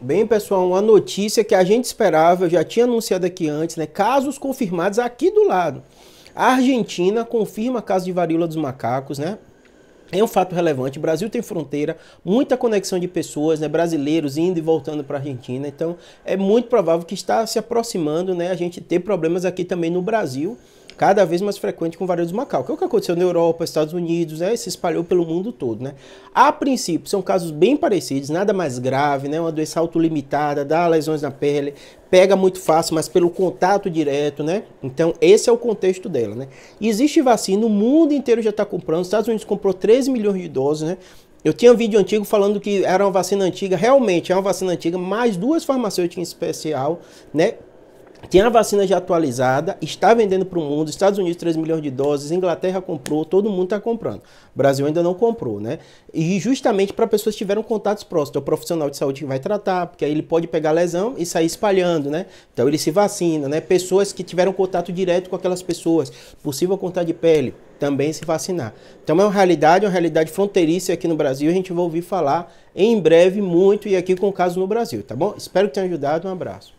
Bem, pessoal, uma notícia que a gente esperava, eu já tinha anunciado aqui antes, né? Casos confirmados aqui do lado. A Argentina confirma caso de varíola dos macacos, né? É um fato relevante. O Brasil tem fronteira, muita conexão de pessoas, né, brasileiros indo e voltando para a Argentina. Então, é muito provável que está se aproximando, né, a gente ter problemas aqui também no Brasil cada vez mais frequente com o varíola do macaco, que é o que aconteceu na Europa, Estados Unidos, né, se espalhou pelo mundo todo. Né? A princípio, são casos bem parecidos, nada mais grave, né, uma doença autolimitada, dá lesões na pele, pega muito fácil, mas pelo contato direto, né? Então, esse é o contexto dela, né? Existe vacina, o mundo inteiro já está comprando, os Estados Unidos comprou 13 milhões de doses, né? Eu tinha um vídeo antigo falando que era uma vacina antiga, realmente é uma vacina antiga, mais duas farmacêuticas em especial, né? tem a vacina já atualizada, está vendendo para o mundo, Estados Unidos 3 milhões de doses, Inglaterra comprou, todo mundo está comprando. O Brasil ainda não comprou, né? E justamente para pessoas que tiveram contatos próximos, então, o profissional de saúde que vai tratar, porque aí ele pode pegar lesão e sair espalhando, né? Então ele se vacina, né? Pessoas que tiveram contato direto com aquelas pessoas, possível contato de pele, também se vacinar. Então é uma realidade, uma realidade fronteiriça aqui no Brasil, a gente vai ouvir falar em breve muito e aqui com o caso no Brasil, tá bom? Espero que tenha ajudado, um abraço.